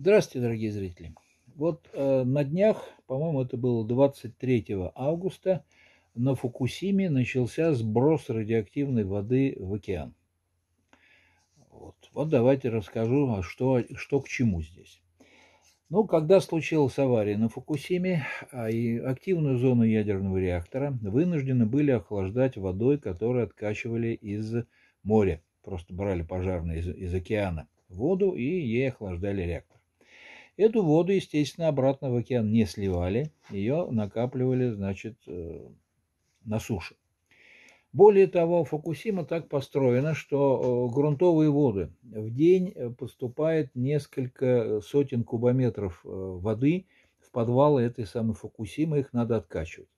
Здравствуйте, дорогие зрители. Вот э, на днях, по-моему, это было 23 августа, на Фукусиме начался сброс радиоактивной воды в океан. Вот, вот давайте расскажу, а что, что к чему здесь. Ну, когда случилась авария на Фукусиме, а и активную зону ядерного реактора вынуждены были охлаждать водой, которую откачивали из моря. Просто брали пожарные из, из океана воду и ей охлаждали реактор. Эту воду, естественно, обратно в океан не сливали, ее накапливали, значит, э, на суше. Более того, Фукусима так построена, что э, грунтовые воды в день э, поступает несколько сотен кубометров воды в подвалы этой самой Фукусимы, их надо откачивать.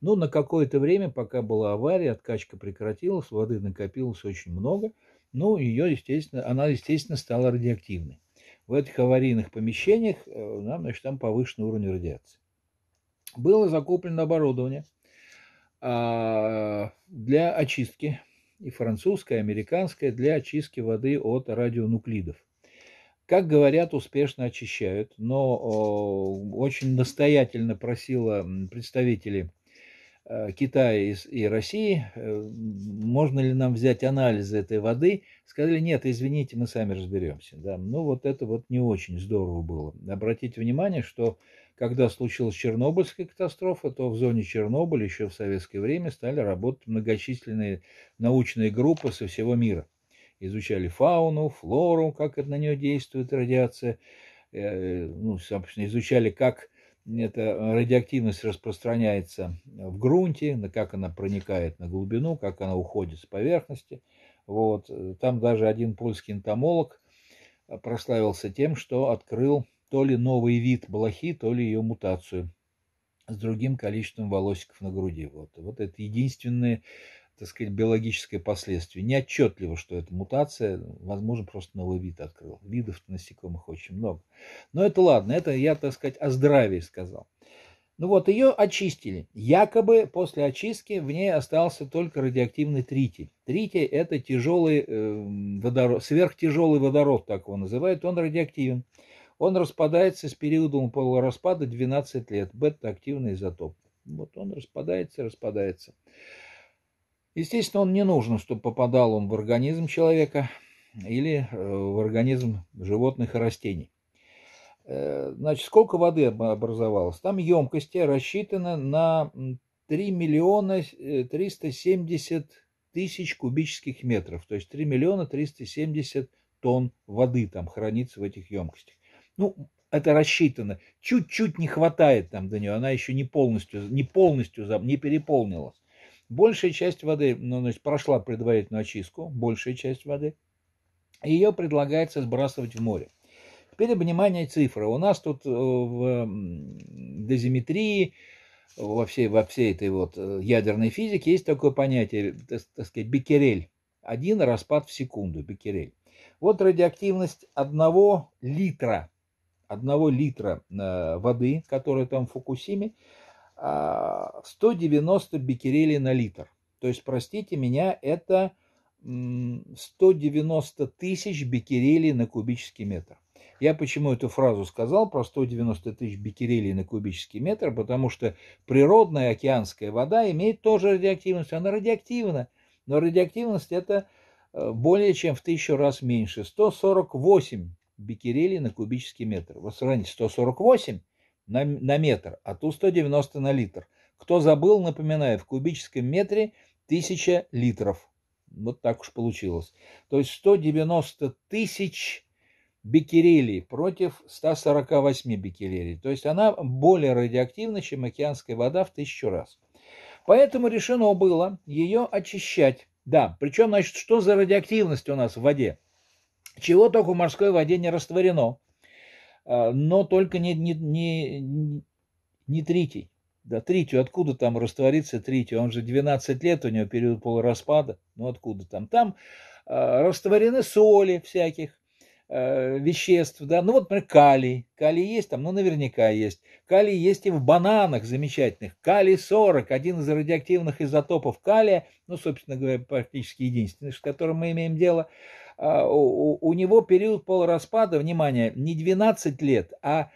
Но на какое-то время, пока была авария, откачка прекратилась, воды накопилось очень много, ну, ее, естественно, она, естественно, стала радиоактивной в этих аварийных помещениях э, нам, значит, там повышенный уровень радиации. Было закуплено оборудование а, для очистки, и французское, и американское, для очистки воды от радионуклидов. Как говорят, успешно очищают, но очень настоятельно просила представители Э, Китая и России, э, можно ли нам взять анализ этой воды, сказали, нет, извините, мы сами разберемся. Да? Ну, вот это вот не очень здорово было. Обратите внимание, что когда случилась Чернобыльская катастрофа, то в зоне Чернобыля еще в советское время стали работать многочисленные научные группы со всего мира. Изучали фауну, флору, как на нее действует радиация, э, ну, собственно, изучали, как эта э, радиоактивность распространяется в грунте, как она проникает на глубину, как она уходит с поверхности. Вот. Э, там даже один польский энтомолог э, прославился тем, что открыл то ли новый вид блохи, то ли ее мутацию с другим количеством волосиков на груди. Вот, вот это единственное так сказать, биологическое последствие. Неотчетливо, что это мутация, возможно, просто новый вид открыл. Видов насекомых очень много. Но это ладно, это я, так сказать, о здравии сказал. Ну вот, ее очистили. Якобы после очистки в ней остался только радиоактивный тритий. Тритий – это тяжелый э, эм, водород, сверхтяжелый водород, так его называют, он радиоактивен. Он распадается с периодом полураспада 12 лет, бета-активный изотоп. Вот он распадается, распадается. Естественно, он не нужен, чтобы попадал он в организм человека или э, в организм животных и растений. Э, значит, сколько воды образовалось? Там емкости рассчитаны на 3 миллиона 370 э, тысяч кубических метров. То есть 3 миллиона 370 тонн воды там хранится в этих емкостях. Ну, это рассчитано. Чуть-чуть не хватает там до нее. Она еще не полностью, не полностью, не переполнилась. Большая часть воды ну, значит, прошла предварительную очистку, большая часть воды. Ее предлагается сбрасывать в море. Теперь внимание цифры. У нас тут э, в дозиметрии, во всей, во всей этой вот э, ядерной физике есть такое понятие, э, так сказать, бекерель. Один распад в секунду, бекерель. Вот радиоактивность одного литра, одного литра воды, которая там в Фукусиме, 190 а, бикерелей на литр. То есть, простите меня, это 190 тысяч бикерелей на кубический метр. Я почему эту фразу сказал про 190 тысяч бикерелей на кубический метр, потому что природная океанская вода имеет тоже радиоактивность. Она радиоактивна, но радиоактивность это э, более чем в тысячу раз меньше. 148 бикерелей на кубический метр. Вот сравните, 148 на, на метр, а Ту-190 на литр. Кто забыл, напоминаю, в кубическом метре 1000 литров. Вот так уж получилось. То есть 190 тысяч бекерелей против 148 бекерелей. То есть она более радиоактивна, чем океанская вода в тысячу раз. Поэтому решено было ее очищать. Да, причем, значит, что за радиоактивность у нас в воде? Чего только в морской воде не растворено. А, но только не, не, не, не третий. Да, третью, откуда там растворится третью? Он же 12 лет, у него период полураспада. Ну, откуда там? Там э, растворены соли всяких э, веществ, да. Ну, вот, например, калий. Калий есть там, ну, наверняка есть. Калий есть и в бананах замечательных. Калий-40, один из радиоактивных изотопов калия, ну, собственно говоря, практически единственный, с которым мы имеем дело. Э, а, у, него период полураспада, внимание, не 12 лет, а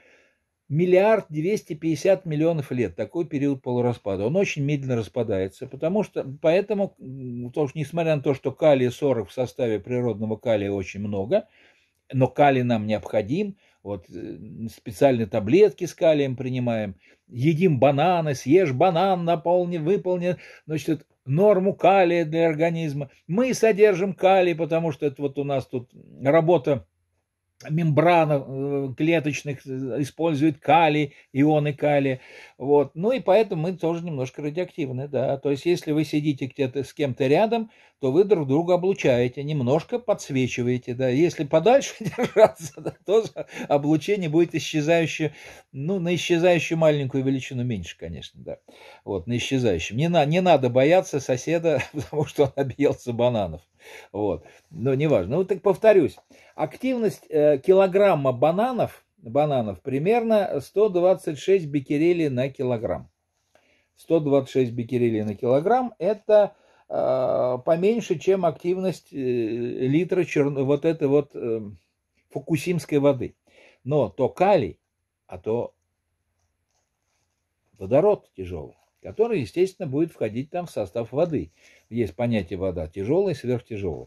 миллиард 250 миллионов лет, такой период полураспада. Он очень медленно распадается, потому что, поэтому, потому что, несмотря на то, что калия-40 в составе природного калия очень много, но калий нам необходим, вот э, специальные таблетки с калием принимаем, едим бананы, съешь банан, наполни, выполни, значит, норму калия для организма. Мы содержим калий, потому что это вот у нас тут работа мембранов э, клеточных э, используют калий, ионы калия. Вот. Ну и поэтому мы тоже немножко радиоактивны, да. То есть если вы сидите где-то с кем-то рядом, то вы друг друга облучаете, немножко подсвечиваете, да. Если подальше держаться, да, то облучение будет исчезающее, ну, на исчезающую маленькую величину меньше, конечно, да. Вот, на исчезающем. Не, на, не надо бояться соседа, потому что он объелся бананов. Вот. Но неважно. Ну, так повторюсь. Активность э, килограмма бананов, бананов примерно 126 бекерелей на килограмм. 126 бекерелей на килограмм – это э, поменьше, чем активность э, литра чер... вот этой вот э, фукусимской воды. Но то калий, а то водород тяжелый который, естественно, будет входить там в состав воды. Есть понятие вода тяжелая и сверхтяжелая.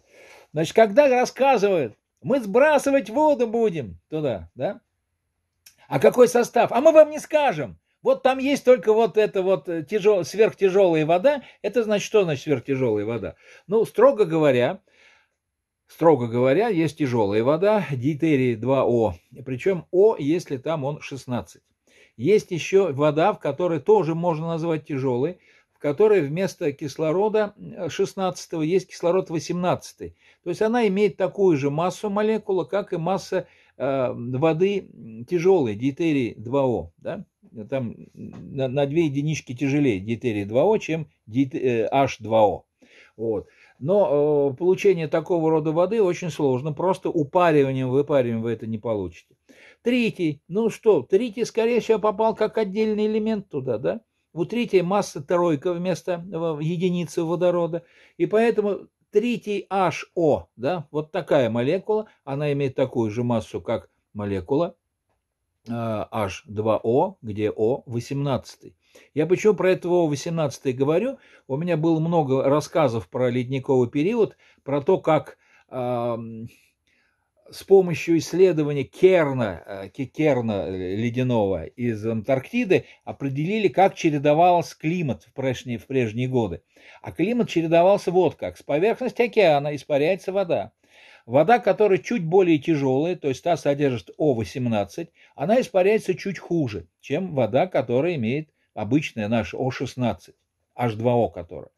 Значит, когда рассказывают, мы сбрасывать воду будем туда, да? А какой состав? А мы вам не скажем. Вот там есть только вот эта вот э, тяжел, сверхтяжелая вода. Это значит, что значит сверхтяжелая вода? Ну, строго говоря, строго говоря, есть тяжелая вода, дитерий 2О. Причем О, если там он 16. Есть еще вода, в которой тоже можно назвать тяжелой, в которой вместо кислорода 16 э, есть кислород 18. То есть она имеет такую же массу молекулы, как и масса э, воды тяжелой, дитерии 2О. Да? Там на, на 2 единички тяжелее дитерии 2О, чем H2O. Э, вот. Но получение такого рода воды очень сложно, просто упариванием, выпариванием вы это не получите. Третий, ну что, третий, скорее всего, попал как отдельный элемент туда, да? У третьей масса тройка вместо э, единицы водорода. И поэтому третий HO, да, вот такая молекула, она имеет такую же массу, как молекула э, H2O, где O 18. Я почему про этого О 18 говорю? У меня было много рассказов про ледниковый период, про то, как э, с помощью исследования керна, э, керна э, ледяного из Антарктиды определили, как чередовался климат в прежние, в прежние годы. А климат чередовался вот как. С поверхности океана испаряется вода. Вода, которая чуть более тяжелая, то есть та содержит О18, она испаряется чуть хуже, чем вода, которая имеет обычная наша О16, H2O которая.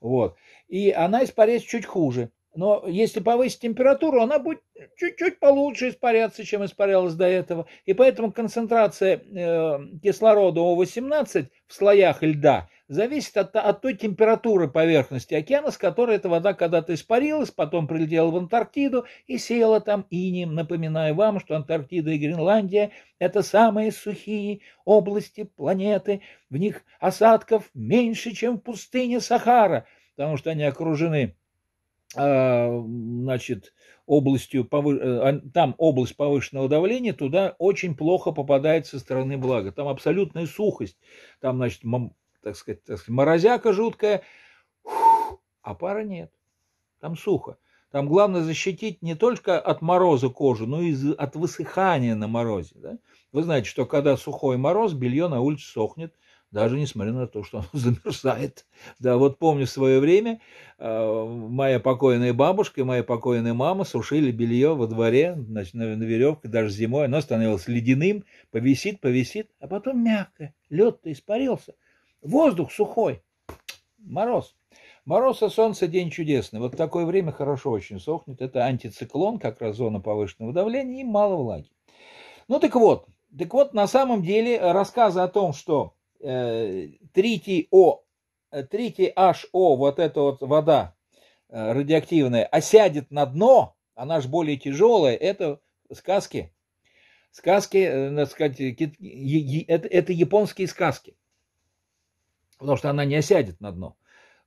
Вот. И она испаряется чуть хуже. Но если повысить температуру, она будет чуть-чуть получше испаряться, чем испарялась до этого. И поэтому концентрация э, кислорода О18 в слоях льда зависит от, от той температуры поверхности океана, с которой эта вода когда-то испарилась, потом прилетела в Антарктиду и села там инем. Напоминаю вам, что Антарктида и Гренландия – это самые сухие области планеты. В них осадков меньше, чем в пустыне Сахара, потому что они окружены а, значит, областью, э, там область повышенного давления, туда очень плохо попадает со стороны блага. Там абсолютная сухость, там, значит, так сказать, так сказать морозяка жуткая, а пара нет, там сухо. Там главное защитить не только от мороза кожу, но и от высыхания на морозе. Да? Вы знаете, что когда сухой мороз, белье на улице сохнет – даже несмотря на то, что оно замерзает. Да, вот помню в свое время, э, моя покойная бабушка и моя покойная мама сушили белье во дворе, значит, на, на веревке, даже зимой. Оно становилось ледяным, повисит, повисит, а потом мягкое. Лед-то испарился. Воздух сухой, мороз. Мороз и солнце – день чудесный. Вот в такое время хорошо очень сохнет. Это антициклон, как раз зона повышенного давления и мало влаги. Ну так вот, так вот, на самом деле рассказы о том, что Э, третий О, э, третий HO, вот эта вот вода э, радиоактивная, осядет на дно, она же более тяжелая, это сказки. Сказки, так сказать, это, это японские сказки. Потому что она не осядет на дно.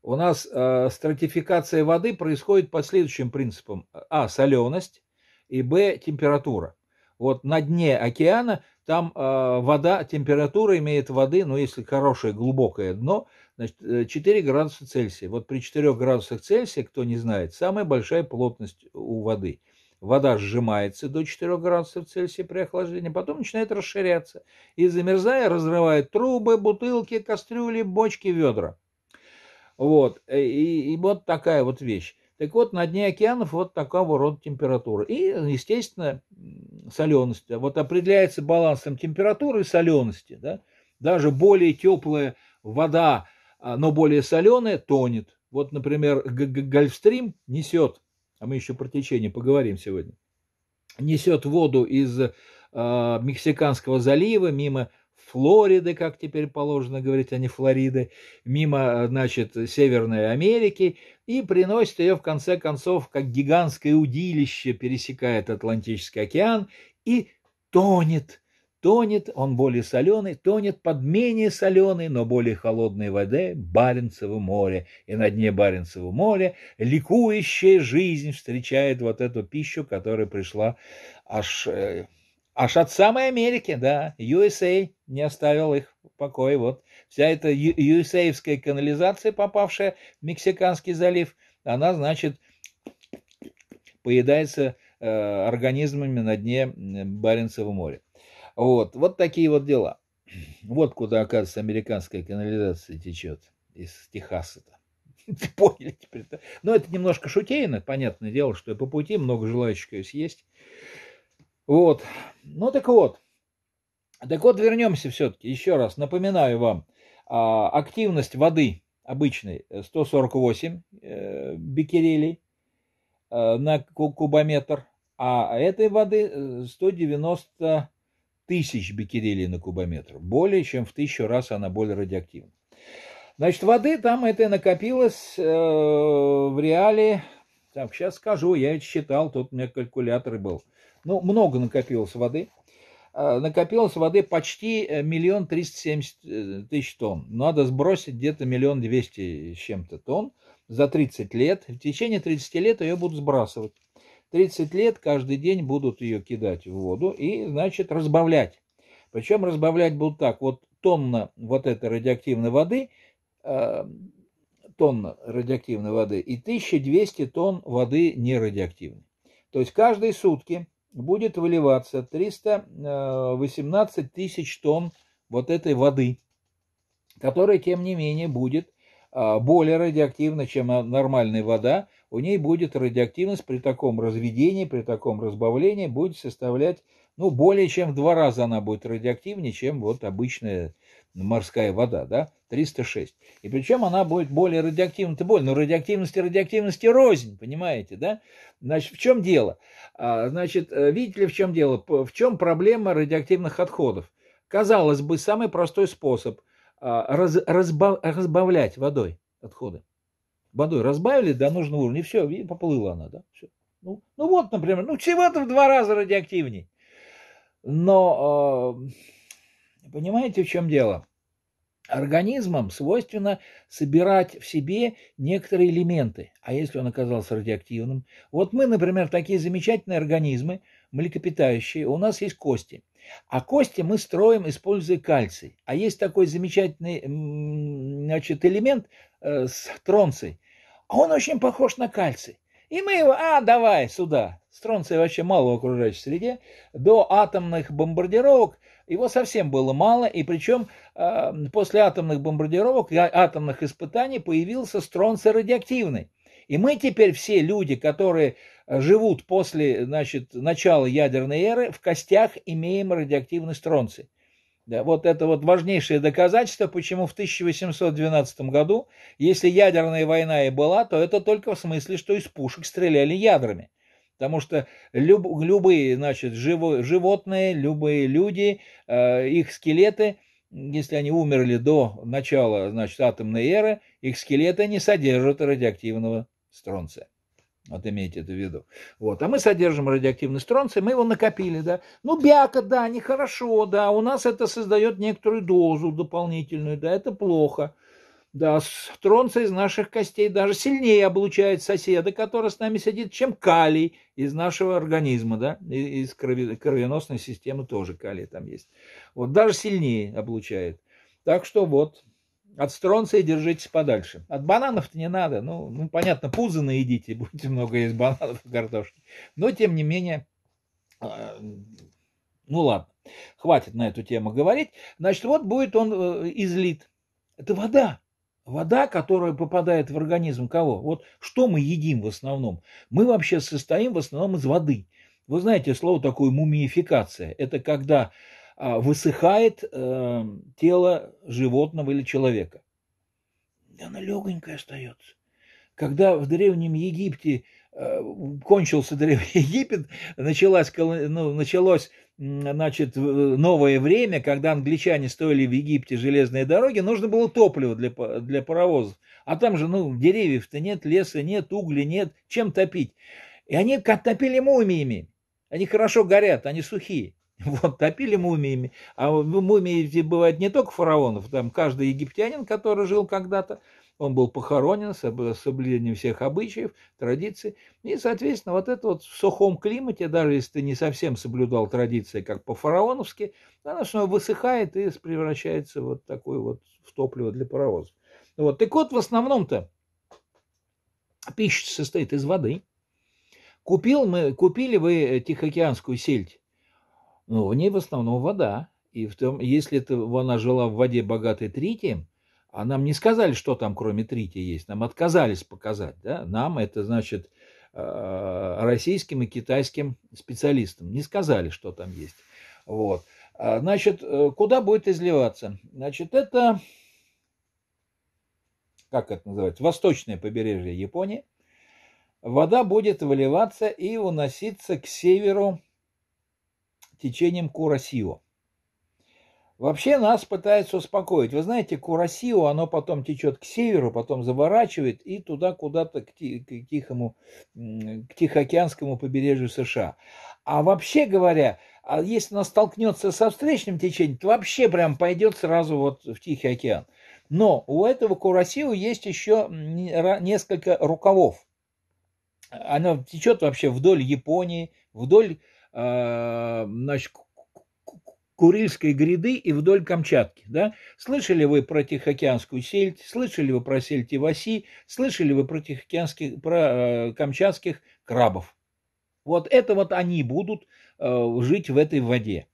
У нас э, стратификация воды происходит по следующим принципам. А. Соленость и Б. Температура. Вот на дне океана там э, вода, температура имеет воды, но ну, если хорошее глубокое дно, значит 4 э, градуса Цельсия. Вот при 4 градусах Цельсия, кто не знает, самая большая плотность у воды. Вода сжимается до 4 градусов Цельсия при охлаждении, потом начинает расширяться. И замерзая, разрывает трубы, бутылки, кастрюли, бочки, ведра. Вот. Э, и, и вот такая вот вещь. Так вот, на дне океанов вот такого рода температура. И, естественно, соленость. А вот определяется балансом температуры и солености. Да? Даже более теплая вода, а, но более соленая, тонет. Вот, например, Гольфстрим несет, а мы еще про течение поговорим сегодня, несет воду из э, Мексиканского залива мимо Флориды, как теперь положено говорить, а не Флориды, мимо, э, значит, Северной Америки, и приносит ее, в конце концов, как гигантское удилище, пересекает Атлантический океан и тонет, тонет, он более соленый, тонет под менее соленой, но более холодной воде Баренцево море. И на дне Баренцево моря ликующая жизнь встречает вот эту пищу, которая пришла аж, э, аж от самой Америки, да, USA не оставил их в покое. Вот вся эта юсеевская канализация, попавшая в Мексиканский залив, она, значит, поедается э, организмами на дне Баренцева моря. Вот, вот такие вот дела. Вот куда, оказывается, американская канализация течет из Техаса-то. Поняли теперь? -то. Но ну, это немножко шутейно, понятное дело, что по пути много желающих ее съесть. Вот. Ну так вот, так вот, вернемся все-таки еще раз. Напоминаю вам, а, активность воды обычной 148 э, э, бикерелей э, на кубометр, а этой воды 190 тысяч бикерелей на кубометр. Более чем в тысячу раз она более радиоактивна. Значит, воды там этой накопилось в реале, так, сейчас скажу, я это считал, тут у меня калькулятор был. Ну, много накопилось воды – Э, накопилось воды почти э, миллион триста семьдесят э, тысяч тонн. Надо сбросить где-то миллион двести с чем-то тонн за 30 лет. В течение 30 лет ее будут сбрасывать. 30 лет каждый день будут ее кидать в воду и, значит, разбавлять. Причем разбавлять будут так. Вот тонна вот этой радиоактивной воды, тонна радиоактивной воды и 1200 тонн воды нерадиоактивной. То есть каждые сутки будет выливаться 318 э, тысяч тонн вот этой воды, которая, тем не менее, будет э, более радиоактивна, чем нормальная вода. У ней будет радиоактивность при таком разведении, при таком разбавлении будет составлять, ну, более чем в два раза она будет радиоактивнее, чем вот обычная морская вода, да, 306. И причем она будет более радиоактивна, ты более, но ну, радиоактивности, радиоактивности рознь, понимаете, да? Значит, в чем дело? А, значит, э, видите ли, в чем дело? В чем проблема радиоактивных отходов? Казалось бы, самый простой способ а, раз, разбав, разбавлять водой отходы. Водой разбавили до нужного уровня, и все, и поплыла она, да? Все. Ну, ну вот, например, ну всего-то в два раза радиоактивней. Но э, Понимаете, в чем дело? Организмам свойственно собирать в себе некоторые элементы. А если он оказался радиоактивным? Вот мы, например, такие замечательные организмы, млекопитающие, у нас есть кости. А кости мы строим, используя кальций. А есть такой замечательный значит, элемент э, с тронцей. А он очень похож на кальций. И мы его, а, давай сюда. Стронция вообще мало в окружающей среде. До атомных бомбардировок – его совсем было мало, и причем э, эм, после атомных бомбардировок, атомных испытаний появился стронций радиоактивный. И мы теперь все люди, которые э, живут после значит, начала ядерной эры, в костях имеем радиоактивный стронций. Да, вот это вот важнейшее доказательство, почему в 1812 году, если ядерная война и была, то это только в смысле, что из пушек стреляли ядрами. Потому что люб, любые, значит, живо, животные, любые люди, э, их скелеты, если они умерли до начала, значит, атомной эры, их скелеты не содержат радиоактивного стронция. Вот имейте это в виду. Вот. А мы содержим радиоактивный стронций, мы его накопили, да. Ну, бяка, да, нехорошо, да. У нас это создает некоторую дозу дополнительную, да, это плохо. Да, стронцы из наших костей даже сильнее облучает соседа, который с нами сидит, чем калий из нашего организма, да, из кровеносной системы тоже калий там есть. Вот даже сильнее облучает. Так что вот, от стронция держитесь подальше. От бананов-то не надо, ну, ну, понятно, пузо наедите, будете много есть бананов и картошки. Но, тем не менее, а, ну ладно, хватит на эту тему говорить. Значит, вот будет он э, излит. Это вода. Вода, которая попадает в организм кого? Вот что мы едим в основном? Мы вообще состоим в основном из воды. Вы знаете, слово такое мумиификация. Это когда а, высыхает э, тело животного или человека. Она легонькая остается. Когда в Древнем Египте э, кончился Древний Египет, началась, ну, началось значит, э, новое время, когда англичане строили в Египте железные дороги, нужно было топливо для, для паровозов. А там же, ну, деревьев-то нет, леса нет, угли нет, чем топить? И они топили мумиями. Они хорошо горят, они сухие. Вот, топили мумиями. А мумии бывают не только фараонов, там каждый египтянин, который жил когда-то, он был похоронен с соблюдением всех обычаев, традиций. И, соответственно, вот это вот в сухом климате, даже если ты не совсем соблюдал традиции, как по-фараоновски, оно снова высыхает и превращается вот такой вот в топливо для паровозов. Вот. Так вот, в основном-то пища состоит из воды. Купил мы, купили вы э, тихоокеанскую сельдь. но ну, в ней в основном вода. И в том, если это, она жила в воде богатой тритием, а нам не сказали, что там кроме трити есть. Нам отказались показать. Да? Нам это значит э, российским и китайским специалистам. Не сказали, что там есть. Вот. А, значит, э, куда будет изливаться? Значит, это, как это называется, восточное побережье Японии. Вода будет выливаться и уноситься к северу течением Куросио. Вообще нас пытаются успокоить. Вы знаете, Курасио, оно потом течет к северу, потом заворачивает и туда куда-то к, к, тихому, к Тихоокеанскому побережью США. А вообще говоря, а если она столкнется со встречным течением, то вообще прям пойдет сразу вот в Тихий океан. Но у этого Курасио есть еще несколько рукавов. Она течет вообще вдоль Японии, вдоль а, значит, Курильской гряды и вдоль Камчатки. Да? Слышали вы про Тихоокеанскую сельдь, слышали вы про сельдь Иваси, слышали вы про, тихоокеанских, про э, камчатских крабов. Вот это вот они будут э, жить в этой воде.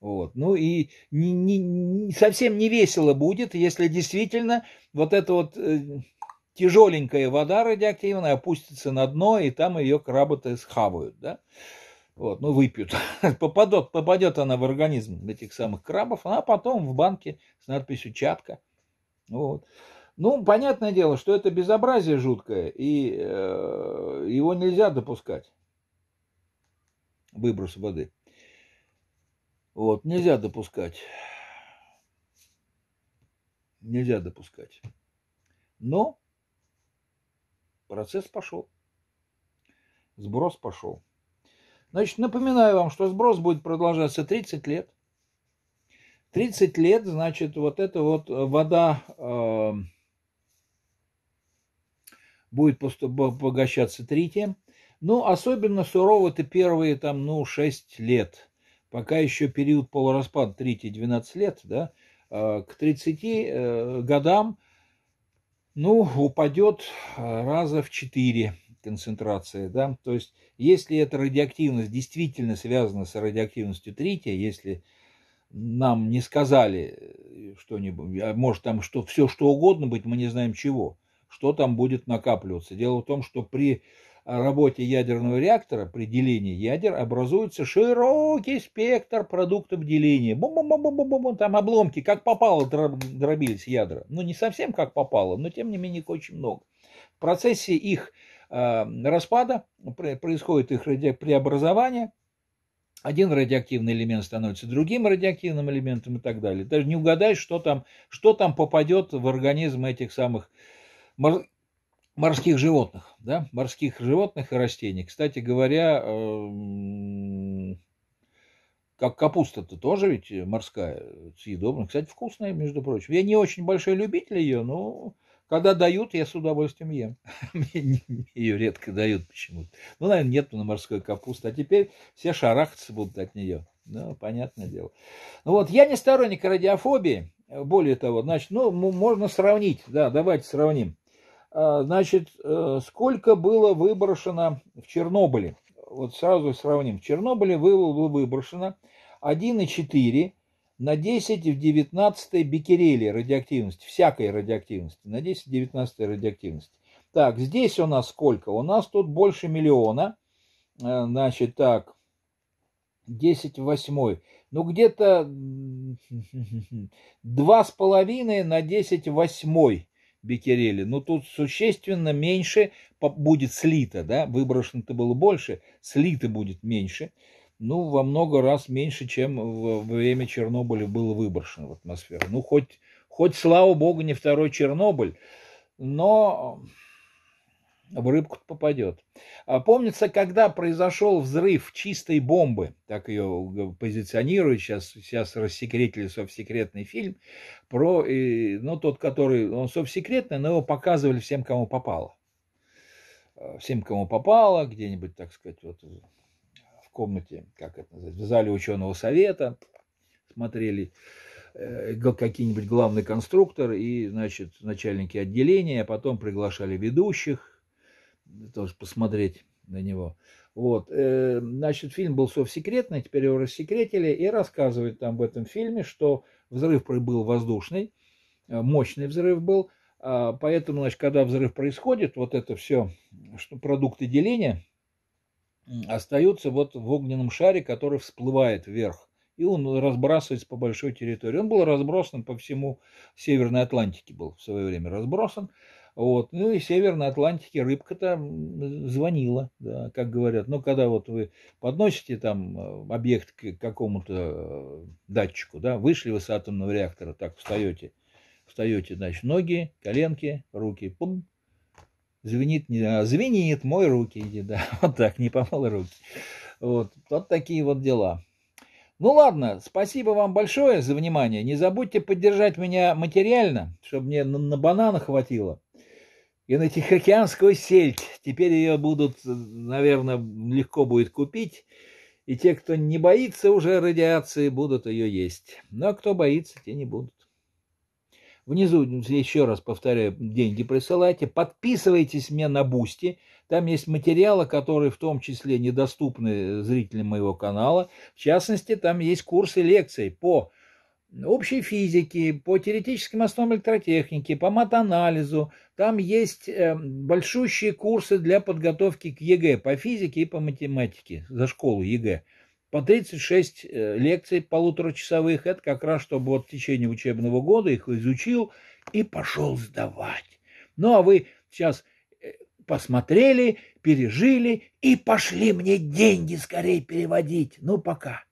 Вот. Ну и не, не, не, совсем не весело будет, если действительно вот эта вот э, тяжеленькая вода радиоактивная опустится на дно, и там ее крабы-то схавают. Да? Вот, ну, выпьют. Попадет, попадет она в организм этих самых крабов, а потом в банке с надписью «Чатка». Вот. Ну, понятное дело, что это безобразие жуткое, и э, его нельзя допускать. Выброс воды. Вот, нельзя допускать. Нельзя допускать. Но процесс пошел. Сброс пошел. Значит, напоминаю вам, что сброс будет продолжаться 30 лет. 30 лет, значит, вот эта вот э, вода э, будет погащаться тритием. Ну, особенно сурово это первые там, ну, 6 лет. Пока еще период полураспада тритий 12 лет, да, э, к 30 э, годам, ну, упадет э, раза в 4 концентрация, да, то есть если эта радиоактивность действительно связана с радиоактивностью трития, если нам не сказали э, что-нибудь, а может там что, все что угодно быть, мы не знаем чего, что там будет накапливаться. Дело в том, что при работе ядерного реактора, при делении ядер, образуется широкий спектр продуктов деления. Бум -бум -бум -бум -бум -бум, там обломки, как попало, дробились ядра. Ну, не совсем как попало, но тем не менее их очень много. В процессе их Эм, распада, происходит их преобразование. Один радиоактивный элемент становится другим радиоактивным элементом и так далее. Даже не угадаешь, что там, что там попадет в организм этих самых мор... морских животных, да? морских животных и растений. Кстати говоря, эм, как капуста-то тоже ведь морская, съедобная. Кстати, вкусная, между прочим. Я не очень большой любитель ее, но когда дают, я с удовольствием ем. Мне ее редко дают почему-то. Ну, наверное, нет на морской капусты. А теперь все шарахаться будут от нее. Ну, понятное дело. Ну вот, я не сторонник радиофобии. Более того, значит, ну, можно сравнить. Да, давайте сравним. А, значит, э, сколько было выброшено в Чернобыле? Вот сразу сравним. В Чернобыле было выброшено 1,4 на 10 в 19 бикерели радиоактивности, всякой радиоактивности, на 10 в 19 радиоактивности. Так, здесь у нас сколько? У нас тут больше миллиона. Э, значит, так, 10 в 8. Ну, где-то 2,5 на 10 в 8 бикерели. Но ну, тут существенно меньше будет слито, да, выброшено-то было больше, слито будет меньше ну, во много раз меньше, чем во время Чернобыля было выброшено в атмосферу. Ну, хоть, хоть, слава богу, не второй Чернобыль, но в рыбку попадет. А помнится, когда произошел взрыв чистой бомбы, так ее позиционируют, сейчас, сейчас рассекретили совсекретный фильм, про, и, ну, тот, который, он совсекретный, но его показывали всем, кому попало. Всем, кому попало, где-нибудь, так сказать, вот комнате, как это называется, в зале ученого совета, смотрели э, какие-нибудь главный конструктор и, значит, начальники отделения, а потом приглашали ведущих э, тоже посмотреть на него. Вот, э, значит, фильм был совсекретный, теперь его рассекретили, и рассказывают там в этом фильме, что взрыв был воздушный, мощный взрыв был, а поэтому, значит, когда взрыв происходит, вот это все, что продукты деления – остаются вот в огненном шаре, который всплывает вверх. И он разбрасывается по большой территории. Он был разбросан по всему Северной Атлантике, был в свое время разбросан. Вот. Ну и Северной Атлантике рыбка то звонила, да, как говорят. Но ну, когда вот вы подносите там э, объект к какому-то э, датчику, да, вышли вы с атомного реактора, так встаете, встаете, значит, ноги, коленки, руки, пум, звенит, а, звенит, мой руки иди, да, вот так, не помыл руки. Вот, вот такие вот дела. Ну ладно, спасибо вам большое за внимание. Не забудьте поддержать меня материально, чтобы мне на, на банана хватило. И на Тихоокеанскую сельдь. Теперь ее будут, наверное, легко будет купить. И те, кто не боится уже радиации, будут ее есть. Но ну, а кто боится, те не будут. Внизу еще раз повторяю, деньги присылайте. Подписывайтесь мне на Бусти. Там есть материалы, которые в том числе недоступны э, зрителям моего канала. В частности, там есть курсы лекций по общей физике по теоретическим основам электротехники, по матанализу. Там есть э, большущие курсы для подготовки к ЕГЭ по физике и по математике за школу ЕГЭ по 36 э, лекций полуторачасовых. Это как раз, чтобы вот в течение учебного года их изучил и пошел сдавать. Ну, а вы сейчас э, посмотрели, пережили и пошли мне деньги скорее переводить. Ну, пока.